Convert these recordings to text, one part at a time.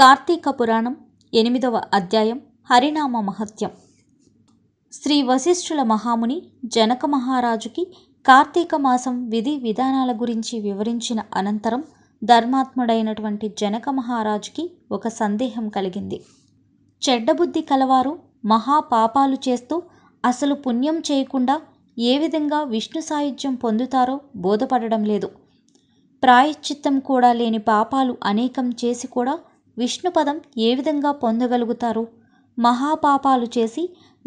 కార్తీక పురాణం ఎనిమిదవ అధ్యాయం హరినామ మహత్యం శ్రీ వశిష్ఠుల మహాముని జనక మహారాజుకి కార్తీక మాసం విధి విధానాల గురించి వివరించిన అనంతరం ధర్మాత్ముడైనటువంటి జనక మహారాజుకి ఒక సందేహం కలిగింది చెడ్డబుద్ధి కలవారు మహాపాపాలు చేస్తూ అసలు పుణ్యం చేయకుండా ఏ విధంగా విష్ణు సాయుధ్యం పొందుతారో బోధపడడం లేదు ప్రాయశ్చిత్తం కూడా లేని పాపాలు అనేకం చేసి కూడా విష్ణుపదం ఏ విధంగా పొందగలుగుతారు మహాపాపాలు చేసి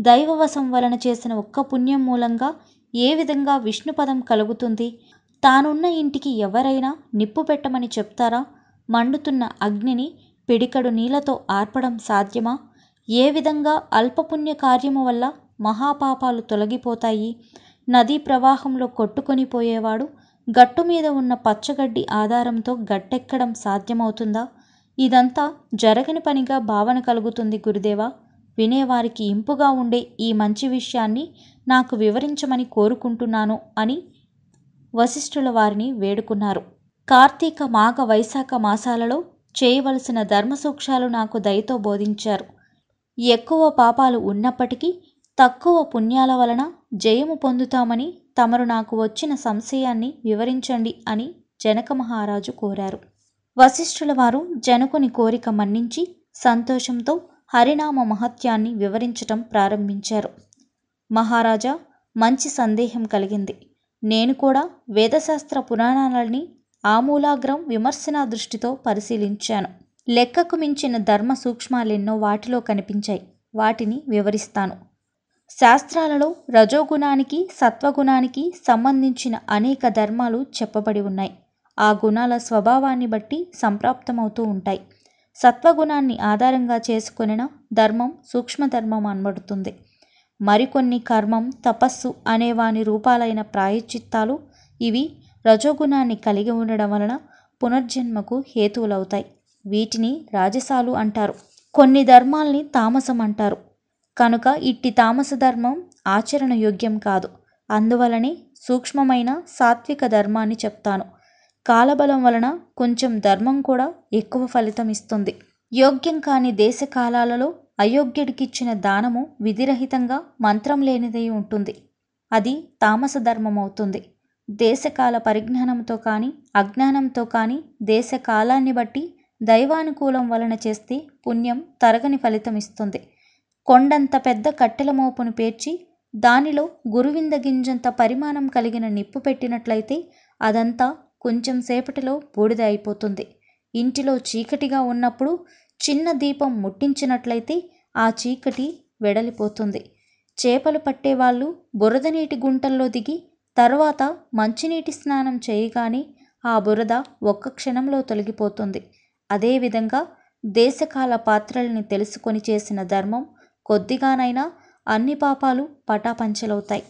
దైవవశం వలన చేసిన ఒక్క పుణ్యం మూలంగా ఏ విధంగా విష్ణుపదం కలుగుతుంది తానున్న ఇంటికి ఎవరైనా నిప్పు పెట్టమని చెప్తారా మండుతున్న అగ్నిని పిడికడు నీళ్లతో ఆర్పడం సాధ్యమా ఏ విధంగా అల్పపుణ్య కార్యము వల్ల మహాపాపాలు తొలగిపోతాయి నదీ ప్రవాహంలో కొట్టుకొని పోయేవాడు గట్టు మీద ఉన్న పచ్చగడ్డి ఆధారంతో గట్టెక్కడం సాధ్యమవుతుందా ఇదంతా జరగని పనిగా భావన కలుగుతుంది గురుదేవా వినేవారికి ఇంపుగా ఉండే ఈ మంచి విషయాన్ని నాకు వివరించమని కోరుకుంటున్నాను అని వశిష్ఠుల వారిని వేడుకున్నారు కార్తీక మాఘ వైశాఖ మాసాలలో చేయవలసిన ధర్మ సూక్ష్మాలు నాకు దయతో బోధించారు ఎక్కువ పాపాలు ఉన్నప్పటికీ తక్కువ పుణ్యాల వలన జయము పొందుతామని తమరు నాకు వచ్చిన సంశయాన్ని వివరించండి అని జనక మహారాజు కోరారు వశిష్ఠుల వారు జనకుని కోరిక మన్నించి సంతోషంతో హరినామ మహత్యాన్ని వివరించటం ప్రారంభించారు మహారాజా మంచి సందేహం కలిగింది నేను కూడా వేదశాస్త్ర పురాణాలని ఆమూలాగ్రం విమర్శనా దృష్టితో పరిశీలించాను లెక్కకు మించిన ధర్మ సూక్ష్మాలెన్నో వాటిలో కనిపించాయి వాటిని వివరిస్తాను శాస్త్రాలలో రజోగుణానికి సత్వగుణానికి సంబంధించిన అనేక ధర్మాలు చెప్పబడి ఉన్నాయి ఆ గుణాల స్వభావాన్ని బట్టి సంప్రాప్తమవుతూ ఉంటాయి సత్వగుణాన్ని ఆధారంగా చేసుకునిన ధర్మం సూక్ష్మధర్మం అనబడుతుంది మరికొన్ని కర్మం తపస్సు అనే వాని రూపాలైన ప్రాయశ్చిత్తాలు ఇవి రజోగుణాన్ని కలిగి ఉండడం వలన పునర్జన్మకు హేతువులవుతాయి వీటిని రాజసాలు అంటారు కొన్ని ధర్మాల్ని తామసం అంటారు కనుక ఇట్టి తామస ధర్మం ఆచరణ యోగ్యం కాదు అందువలనే సూక్ష్మమైన సాత్విక ధర్మాన్ని చెప్తాను కాలబలం వలన కొంచెం ధర్మం కూడా ఎక్కువ ఫలితం ఇస్తుంది యోగ్యం కాని దేశ కాలాలలో అయోగ్యుడికిచ్చిన దానము విధిరహితంగా మంత్రం లేనిదై ఉంటుంది అది తామస ధర్మమవుతుంది దేశకాల పరిజ్ఞానంతో కానీ అజ్ఞానంతో కానీ దేశ కాలాన్ని బట్టి దైవానుకూలం వలన చేస్తే పుణ్యం తరగని ఫలితం ఇస్తుంది కొండంత పెద్ద కట్టెల మోపును పేర్చి దానిలో గురువింద గింజంత పరిమాణం కలిగిన నిప్పు పెట్టినట్లయితే అదంతా కొంచెం సేపటిలో బూడిద అయిపోతుంది ఇంటిలో చీకటిగా ఉన్నప్పుడు చిన్న దీపం ముట్టించినట్లయితే ఆ చీకటి వెడలిపోతుంది చేపలు పట్టేవాళ్ళు బురద నీటి గుంటల్లో దిగి తర్వాత మంచినీటి స్నానం చేయగానే ఆ బురద ఒక్క క్షణంలో తొలగిపోతుంది అదేవిధంగా దేశకాల పాత్రల్ని తెలుసుకొని చేసిన ధర్మం కొద్దిగానైనా అన్ని పాపాలు పటాపంచలవుతాయి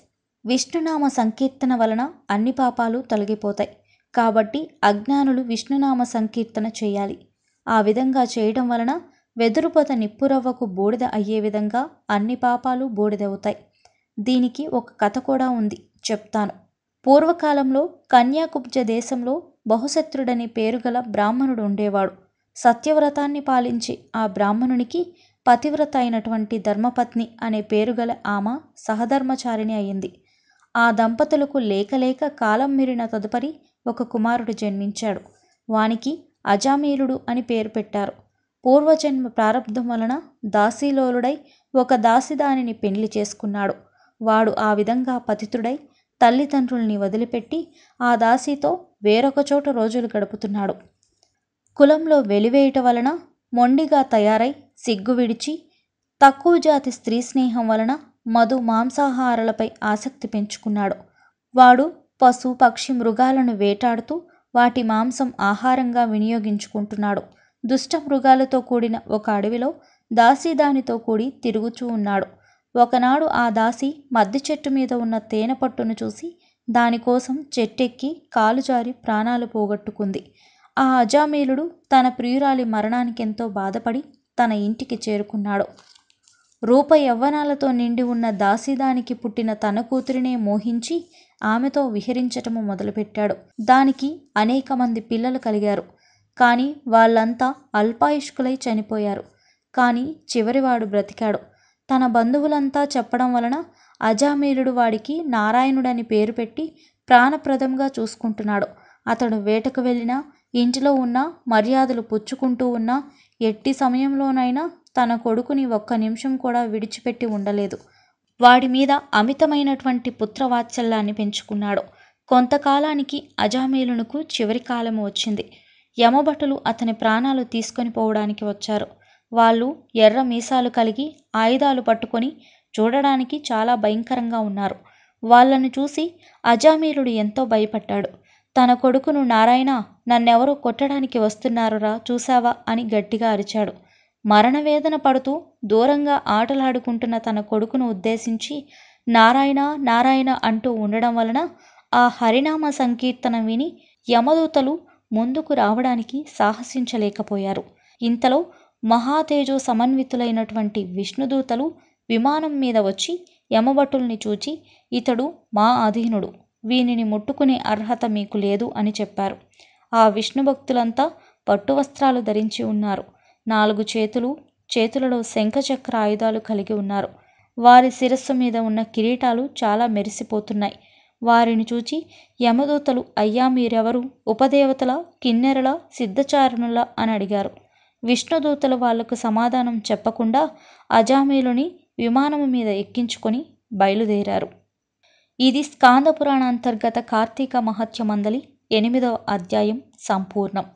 విష్ణునామ సంకీర్తన వలన అన్ని పాపాలు తొలగిపోతాయి కాబట్టి అజ్ఞానులు విష్ణునామ సంకీర్తన చేయాలి ఆ విధంగా చేయడం వలన వెదురుపత నిప్పురవ్వకు బూడిద అయ్యే విధంగా అన్ని పాపాలు బూడిదవుతాయి దీనికి ఒక కథ కూడా ఉంది చెప్తాను పూర్వకాలంలో కన్యాకుబ్జ దేశంలో బహుశత్రుడని పేరుగల బ్రాహ్మణుడు ఉండేవాడు సత్యవ్రతాన్ని పాలించి ఆ బ్రాహ్మణునికి పతివ్రత అయినటువంటి ధర్మపత్ని అనే పేరుగల ఆమె సహధర్మచారిణి అయింది ఆ దంపతులకు లేక లేక కాలం మిరిన తదుపరి ఒక కుమారుడు జన్మించాడు వానికి అజామీలుడు అని పేరు పెట్టారు పూర్వజన్మ ప్రారంధం వలన దాసీలోలుడై ఒక దాసి దానిని పెండ్లి చేసుకున్నాడు వాడు ఆ విధంగా పతితుడై తల్లిదండ్రుల్ని వదిలిపెట్టి ఆ దాసితో వేరొక చోట రోజులు గడుపుతున్నాడు కులంలో వెలివేయట వలన మొండిగా తయారై సిగ్గు విడిచి తక్కువ జాతి స్త్రీ స్నేహం వలన మధు మాంసాహారాలపై ఆసక్తి పెంచుకున్నాడు వాడు పశు పక్షి మృగాలను వేటాడుతూ వాటి మాంసం ఆహారంగా వినియోగించుకుంటున్నాడు దుష్ట మృగాలతో కూడిన ఒక అడవిలో దాసీదానితో కూడి తిరుగుచూ ఉన్నాడు ఒకనాడు ఆ దాసి మద్ది చెట్టు మీద ఉన్న తేనె పట్టును చూసి దానికోసం చెట్టెక్కి కాలు జారి ప్రాణాలు పోగొట్టుకుంది ఆ అజామీలుడు తన ప్రియురాలి మరణానికెంతో బాధపడి తన ఇంటికి చేరుకున్నాడు రూప యవ్వనాలతో నిండి ఉన్న దాసీదానికి పుట్టిన తన కూతురినే మోహించి ఆమెతో విహరించటము మొదలుపెట్టాడు దానికి అనేక మంది పిల్లలు కలిగారు కానీ వాళ్ళంతా అల్పాయుష్కులై చనిపోయారు కానీ చివరివాడు బ్రతికాడు తన బంధువులంతా చెప్పడం వలన అజామీలుడు వాడికి నారాయణుడని పేరు పెట్టి ప్రాణప్రదంగా చూసుకుంటున్నాడు అతడు వేటకు వెళ్ళినా ఇంటిలో ఉన్న మర్యాదలు పుచ్చుకుంటూ ఉన్నా ఎట్టి సమయంలోనైనా తన కొడుకుని ఒక్క నిమిషం కూడా విడిచిపెట్టి ఉండలేదు వాడి మీద అమితమైనటువంటి పుత్రవాత్సల్యాన్ని పెంచుకున్నాడు కొంతకాలానికి అజామేలునకు చివరి కాలం వచ్చింది యమభటులు అతని ప్రాణాలు తీసుకొని పోవడానికి వచ్చారు వాళ్ళు ఎర్ర మీసాలు కలిగి ఆయుధాలు పట్టుకొని చూడడానికి చాలా భయంకరంగా ఉన్నారు వాళ్ళను చూసి అజామీలుడు ఎంతో భయపడ్డాడు తన కొడుకును నారాయణ నన్నెవరో కొట్టడానికి వస్తున్నారురా చూశావా అని గట్టిగా అరిచాడు మరణవేదన పడుతూ దూరంగా ఆటలాడుకుంటున్న తన కొడుకును ఉద్దేశించి నారాయణ నారాయణ అంటూ ఉండడం వలన ఆ హరినామ సంకీర్తన విని యమదూతలు ముందుకు రావడానికి సాహసించలేకపోయారు ఇంతలో మహాతేజో సమన్వితులైనటువంటి విష్ణుదూతలు విమానం మీద వచ్చి యమభటుల్ని చూచి ఇతడు మా అధీనుడు వీనిని ముట్టుకునే అర్హత మీకు లేదు అని చెప్పారు ఆ విష్ణుభక్తులంతా పట్టు వస్త్రాలు ధరించి ఉన్నారు నాలుగు చేతులు చేతులలో శంఖచక్ర ఆయుధాలు కలిగి ఉన్నారు వారి శిరస్సు మీద ఉన్న కిరీటాలు చాలా మెరిసిపోతున్నాయి వారిని చూచి యమదూతలు అయ్యా మీరెవరు ఉపదేవతల కిన్నెరల సిద్ధచారణుల అని అడిగారు విష్ణుదూతలు వాళ్లకు సమాధానం చెప్పకుండా అజామీలుని విమానము మీద ఎక్కించుకొని బయలుదేరారు ఇది స్కాంద పురాణ అంతర్గత కార్తీక మందలి ఎనిమిదవ అధ్యాయం సంపూర్ణం